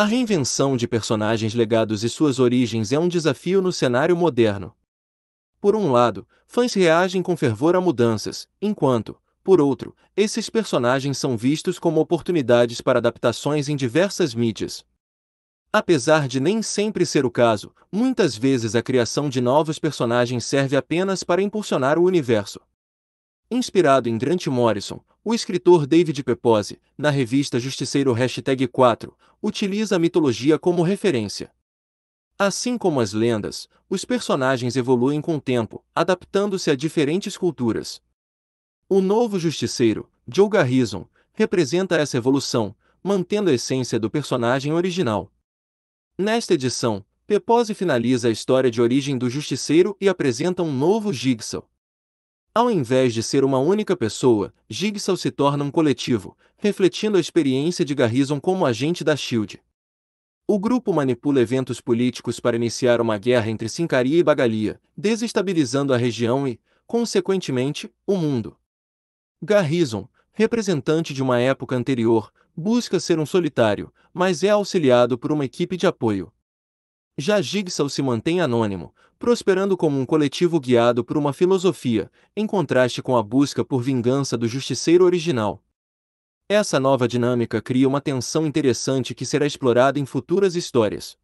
A reinvenção de personagens legados e suas origens é um desafio no cenário moderno. Por um lado, fãs reagem com fervor a mudanças, enquanto, por outro, esses personagens são vistos como oportunidades para adaptações em diversas mídias. Apesar de nem sempre ser o caso, muitas vezes a criação de novos personagens serve apenas para impulsionar o universo. Inspirado em Grant Morrison, o escritor David Pepose, na revista Justiceiro 4, utiliza a mitologia como referência. Assim como as lendas, os personagens evoluem com o tempo, adaptando-se a diferentes culturas. O novo Justiceiro, Joe Garrison, representa essa evolução, mantendo a essência do personagem original. Nesta edição, Pepose finaliza a história de origem do Justiceiro e apresenta um novo Jigsaw. Ao invés de ser uma única pessoa, Jigsaw se torna um coletivo, refletindo a experiência de Garrison como agente da SHIELD. O grupo manipula eventos políticos para iniciar uma guerra entre Sincaria e Bagalia, desestabilizando a região e, consequentemente, o mundo. Garrison, representante de uma época anterior, busca ser um solitário, mas é auxiliado por uma equipe de apoio. Já Jigsaw se mantém anônimo, prosperando como um coletivo guiado por uma filosofia, em contraste com a busca por vingança do justiceiro original. Essa nova dinâmica cria uma tensão interessante que será explorada em futuras histórias.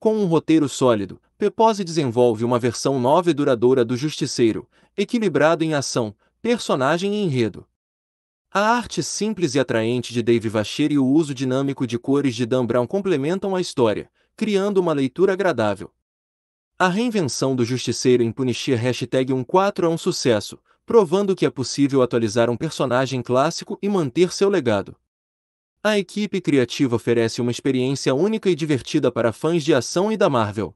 Com um roteiro sólido, Pepose desenvolve uma versão nova e duradoura do Justiceiro, equilibrado em ação, personagem e enredo. A arte simples e atraente de Dave Vacher e o uso dinâmico de cores de Dan Brown complementam a história, criando uma leitura agradável. A reinvenção do Justiceiro em Punisher hashtag 14 é um sucesso, provando que é possível atualizar um personagem clássico e manter seu legado. A equipe criativa oferece uma experiência única e divertida para fãs de ação e da Marvel.